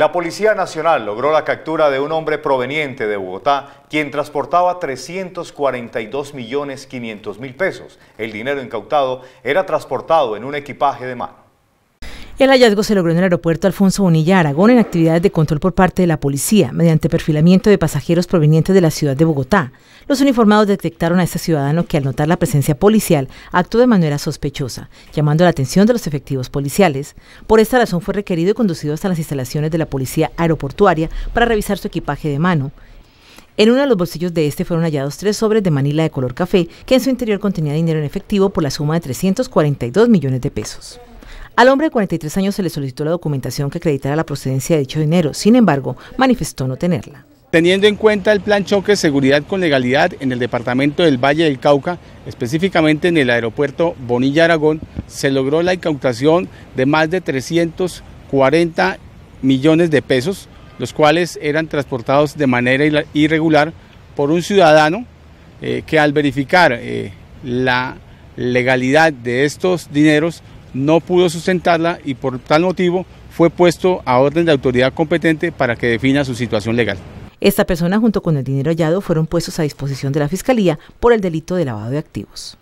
La Policía Nacional logró la captura de un hombre proveniente de Bogotá, quien transportaba 342 millones 500 mil pesos. El dinero incautado era transportado en un equipaje de mano. El hallazgo se logró en el aeropuerto Alfonso Bonilla Aragón en actividades de control por parte de la policía, mediante perfilamiento de pasajeros provenientes de la ciudad de Bogotá. Los uniformados detectaron a este ciudadano que al notar la presencia policial actuó de manera sospechosa, llamando la atención de los efectivos policiales. Por esta razón fue requerido y conducido hasta las instalaciones de la policía aeroportuaria para revisar su equipaje de mano. En uno de los bolsillos de este fueron hallados tres sobres de Manila de color café, que en su interior contenía dinero en efectivo por la suma de 342 millones de pesos. Al hombre de 43 años se le solicitó la documentación que acreditara la procedencia de dicho dinero, sin embargo, manifestó no tenerla. Teniendo en cuenta el plan choque seguridad con legalidad en el departamento del Valle del Cauca, específicamente en el aeropuerto Bonilla Aragón, se logró la incautación de más de 340 millones de pesos, los cuales eran transportados de manera irregular por un ciudadano eh, que al verificar eh, la legalidad de estos dineros no pudo sustentarla y por tal motivo fue puesto a orden de autoridad competente para que defina su situación legal. Esta persona junto con el dinero hallado fueron puestos a disposición de la Fiscalía por el delito de lavado de activos.